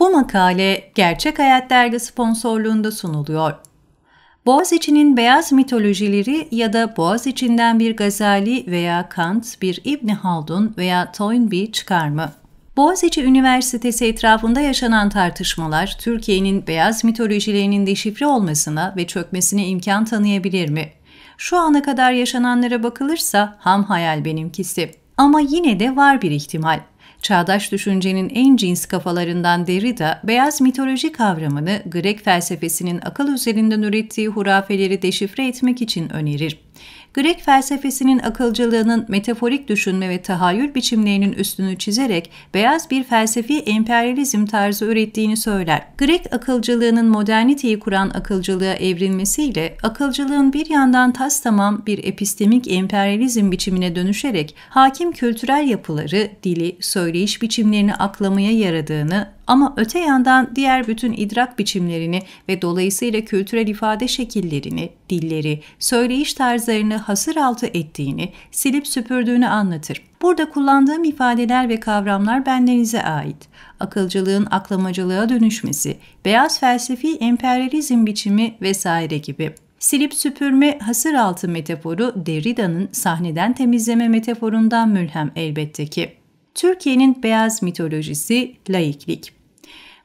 Bu makale Gerçek Hayat Dergi sponsorluğunda sunuluyor. Boğaziçi'nin beyaz mitolojileri ya da Boğaziçi'nden bir Gazali veya Kant, bir İbni Haldun veya Toynbee çıkar mı? Boğaziçi Üniversitesi etrafında yaşanan tartışmalar Türkiye'nin beyaz mitolojilerinin deşifre olmasına ve çökmesine imkan tanıyabilir mi? Şu ana kadar yaşananlara bakılırsa ham hayal benimkisi. Ama yine de var bir ihtimal. Çağdaş düşüncenin en cins kafalarından Derrida, beyaz mitoloji kavramını Grek felsefesinin akıl üzerinden ürettiği hurafeleri deşifre etmek için önerir. Grek felsefesinin akılcılığının metaforik düşünme ve tahayyül biçimlerinin üstünü çizerek beyaz bir felsefi emperyalizm tarzı ürettiğini söyler. Grek akılcılığının moderniteyi kuran akılcılığa evrilmesiyle akılcılığın bir yandan tas tamam bir epistemik emperyalizm biçimine dönüşerek hakim kültürel yapıları, dili, söyleyiş biçimlerini aklamaya yaradığını ama öte yandan diğer bütün idrak biçimlerini ve dolayısıyla kültürel ifade şekillerini, dilleri, söyleyiş tarzlarını hasır altı ettiğini, silip süpürdüğünü anlatır. Burada kullandığım ifadeler ve kavramlar bendenize ait. Akılcılığın aklamacılığa dönüşmesi, beyaz felsefi emperyalizm biçimi vesaire gibi. Silip süpürme hasır altı metaforu Derrida'nın sahneden temizleme metaforundan mülhem elbette ki. Türkiye'nin beyaz mitolojisi laiklik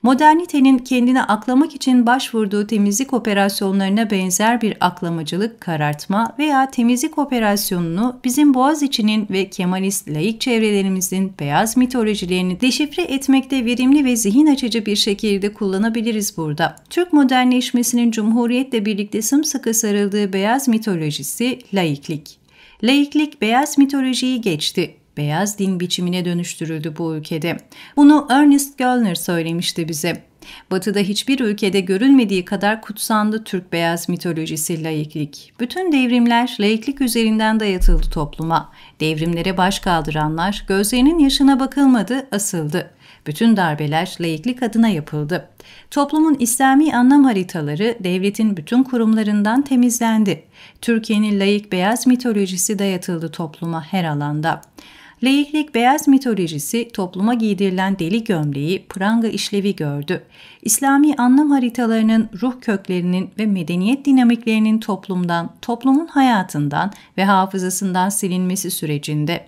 modernitenin kendini aklamak için başvurduğu temizlik operasyonlarına benzer bir aklamacılık, karartma veya temizlik operasyonunu bizim Boğaziçi'nin ve Kemalist laik çevrelerimizin beyaz mitolojilerini deşifre etmekte verimli ve zihin açıcı bir şekilde kullanabiliriz burada. Türk modernleşmesinin Cumhuriyet'le birlikte sımsıkı sarıldığı beyaz mitolojisi laiklik. Laiklik beyaz mitolojiyi geçti beyaz din biçimine dönüştürüldü bu ülkede. Bunu Ernest Gellner söylemişti bize. Batı'da hiçbir ülkede görülmediği kadar kutsandı Türk beyaz mitolojisi laiklik. Bütün devrimler laiklik üzerinden dayatıldı topluma. Devrimlere baş kaldıranlar gözlerinin yaşına bakılmadı, asıldı. Bütün darbeler laiklik adına yapıldı. Toplumun İslami anlam haritaları devletin bütün kurumlarından temizlendi. Türkiye'nin laik beyaz mitolojisi dayatıldı topluma her alanda. Laiklik beyaz mitolojisi topluma giydirilen deli gömleği pranga işlevi gördü. İslami anlam haritalarının ruh köklerinin ve medeniyet dinamiklerinin toplumdan, toplumun hayatından ve hafızasından silinmesi sürecinde.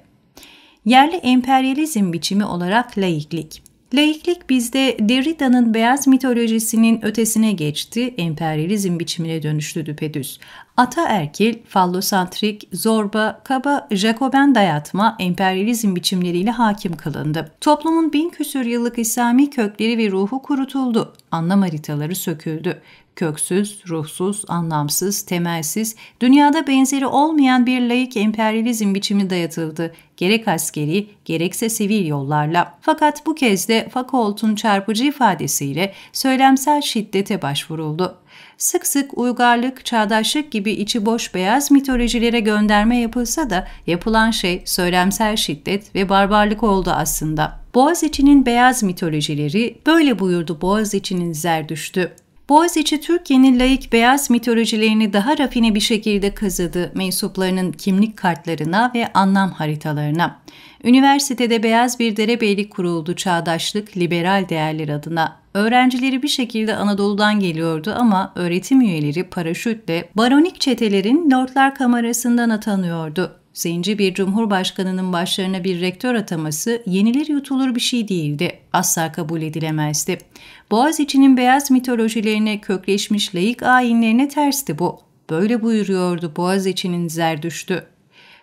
Yerli emperyalizm biçimi olarak laiklik. Laiklik bizde Derrida'nın beyaz mitolojisinin ötesine geçti, emperyalizm biçimine dönüştü düpedüz. Ata erkil, fallosantrik, zorba, kaba, Jacoben dayatma, emperyalizm biçimleriyle hakim kılındı. Toplumun bin küsür yıllık İslami kökleri ve ruhu kurutuldu. Anlam haritaları söküldü köksüz, ruhsuz, anlamsız, temelsiz, dünyada benzeri olmayan bir laik emperyalizm biçimi dayatıldı. Gerek askeri, gerekse sivil yollarla. Fakat bu kez de Foucault'un çarpıcı ifadesiyle söylemsel şiddete başvuruldu. Sık sık uygarlık, çağdaşlık gibi içi boş beyaz mitolojilere gönderme yapılsa da yapılan şey söylemsel şiddet ve barbarlık oldu aslında. Boğaziçi'nin beyaz mitolojileri böyle buyurdu Boğaziçi'nin zerdüştü. Boğaziçi Türkiye'nin laik beyaz mitolojilerini daha rafine bir şekilde kazıdı mensuplarının kimlik kartlarına ve anlam haritalarına. Üniversitede beyaz bir derebeylik kuruldu çağdaşlık, liberal değerler adına. Öğrencileri bir şekilde Anadolu'dan geliyordu ama öğretim üyeleri paraşütle baronik çetelerin lordlar kamerasından atanıyordu. Zenci bir cumhurbaşkanının başlarına bir rektör ataması yenilir yutulur bir şey değildi. Asla kabul edilemezdi. Boğaziçi'nin beyaz mitolojilerine kökleşmiş laik ayinlerine tersti bu. Böyle buyuruyordu Boğaziçi'nin zerdüştü.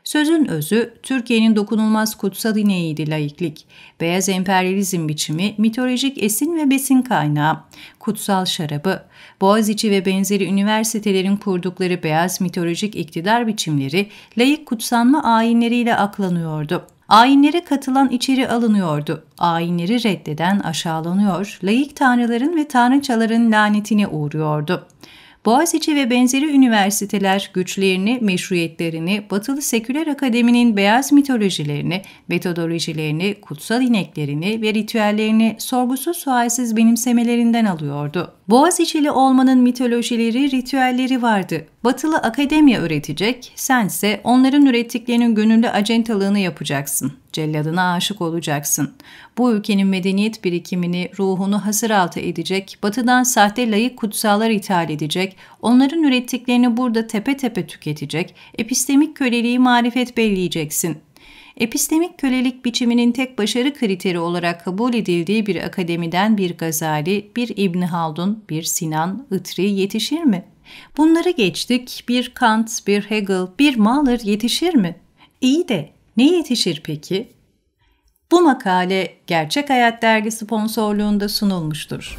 Sözün özü Türkiye'nin dokunulmaz kutsal ineğiydi laiklik. Beyaz emperyalizm biçimi mitolojik esin ve besin kaynağı. Kutsal şarabı, Boğaziçi ve benzeri üniversitelerin kurdukları beyaz mitolojik iktidar biçimleri laik kutsanma ayinleriyle aklanıyordu. Ayinlere katılan içeri alınıyordu. Ayinleri reddeden aşağılanıyor, laik tanrıların ve tanrıçaların lanetine uğruyordu. Boğaziçi ve benzeri üniversiteler güçlerini, meşruiyetlerini, batılı seküler akademinin beyaz mitolojilerini, metodolojilerini, kutsal ineklerini ve ritüellerini sorgusuz sualsiz benimsemelerinden alıyordu. Boğaziçi'li olmanın mitolojileri, ritüelleri vardı. Batılı akademiya öğretecek, sense onların ürettiklerinin gönüllü acentalığını yapacaksın. Celladına aşık olacaksın. Bu ülkenin medeniyet birikimini, ruhunu hasır altı edecek, batıdan sahte layık kutsallar ithal edecek, onların ürettiklerini burada tepe tepe tüketecek, epistemik köleliği marifet belleyeceksin.'' epistemik kölelik biçiminin tek başarı kriteri olarak kabul edildiği bir akademiden bir Gazali, bir İbni Haldun, bir Sinan, Itri yetişir mi? Bunları geçtik bir Kant, bir Hegel, bir Mahler yetişir mi? İyi de ne yetişir peki? Bu makale Gerçek Hayat dergisi sponsorluğunda sunulmuştur.